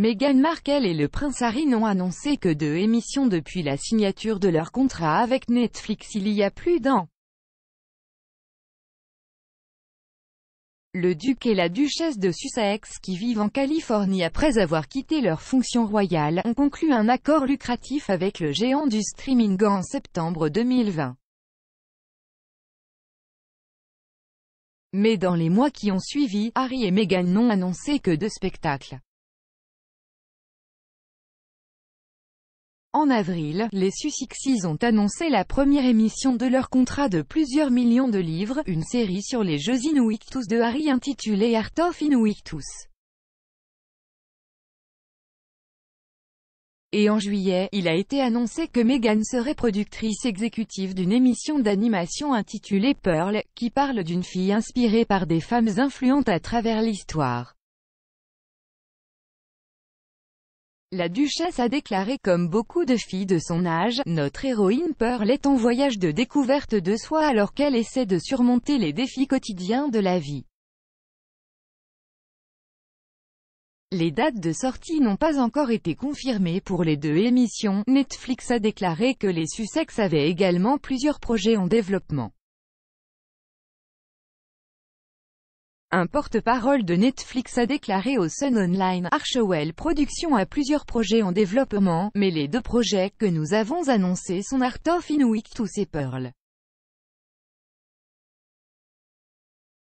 Meghan Markle et le prince Harry n'ont annoncé que deux émissions depuis la signature de leur contrat avec Netflix il y a plus d'un. Le duc et la duchesse de Sussex qui vivent en Californie après avoir quitté leur fonction royale ont conclu un accord lucratif avec le géant du streaming en septembre 2020. Mais dans les mois qui ont suivi, Harry et Meghan n'ont annoncé que deux spectacles. En avril, les Sussexes ont annoncé la première émission de leur contrat de plusieurs millions de livres, une série sur les jeux Inuictus de Harry intitulée Art of Inuictus. Et en juillet, il a été annoncé que Meghan serait productrice exécutive d'une émission d'animation intitulée Pearl, qui parle d'une fille inspirée par des femmes influentes à travers l'histoire. La duchesse a déclaré comme beaucoup de filles de son âge, notre héroïne Pearl est en voyage de découverte de soi alors qu'elle essaie de surmonter les défis quotidiens de la vie. Les dates de sortie n'ont pas encore été confirmées pour les deux émissions, Netflix a déclaré que les Sussex avaient également plusieurs projets en développement. Un porte-parole de Netflix a déclaré au Sun Online, Archewell Productions a plusieurs projets en développement, mais les deux projets que nous avons annoncés sont Art of to et Pearl.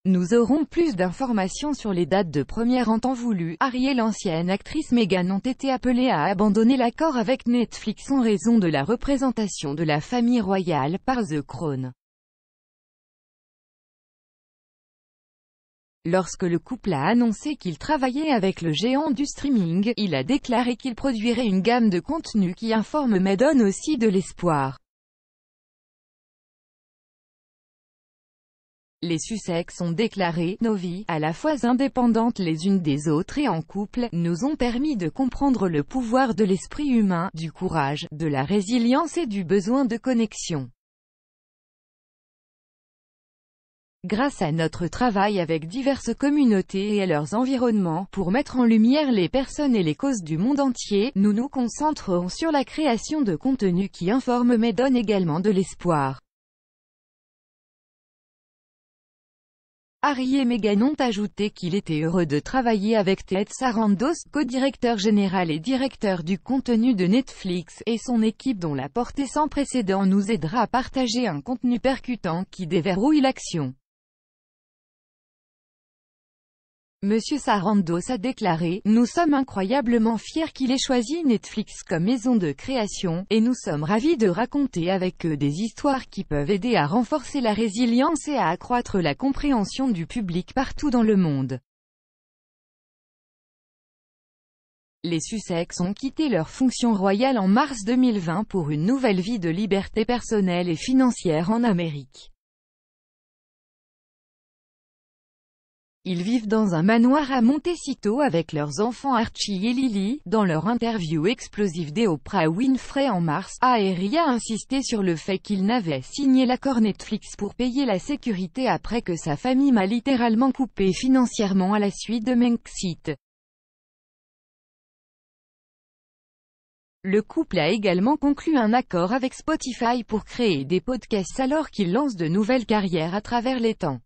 Nous aurons plus d'informations sur les dates de première en temps voulu. et l'ancienne actrice Megan ont été appelées à abandonner l'accord avec Netflix en raison de la représentation de la famille royale par The Crown. Lorsque le couple a annoncé qu'il travaillait avec le géant du streaming, il a déclaré qu'il produirait une gamme de contenus qui informe mais donne aussi de l'espoir. Les Sussex ont déclaré « Nos vies, à la fois indépendantes les unes des autres et en couple, nous ont permis de comprendre le pouvoir de l'esprit humain, du courage, de la résilience et du besoin de connexion. grâce à notre travail avec diverses communautés et à leurs environnements, pour mettre en lumière les personnes et les causes du monde entier, nous nous concentrons sur la création de contenus qui informent mais donnent également de l'espoir. Harry et Meghan ont ajouté qu'il était heureux de travailler avec Ted Sarandos, co-directeur général et directeur du contenu de Netflix, et son équipe dont la portée sans précédent nous aidera à partager un contenu percutant qui déverrouille l'action. Monsieur Sarandos a déclaré « Nous sommes incroyablement fiers qu'il ait choisi Netflix comme maison de création, et nous sommes ravis de raconter avec eux des histoires qui peuvent aider à renforcer la résilience et à accroître la compréhension du public partout dans le monde. » Les Sussex ont quitté leur fonction royale en mars 2020 pour une nouvelle vie de liberté personnelle et financière en Amérique. Ils vivent dans un manoir à Montecito avec leurs enfants Archie et Lily. Dans leur interview explosive d'Oprah Winfrey en mars, Aeria a insisté sur le fait qu'il n'avait signé l'accord Netflix pour payer la sécurité après que sa famille m'a littéralement coupé financièrement à la suite de Menxit. Le couple a également conclu un accord avec Spotify pour créer des podcasts alors qu'il lance de nouvelles carrières à travers les temps.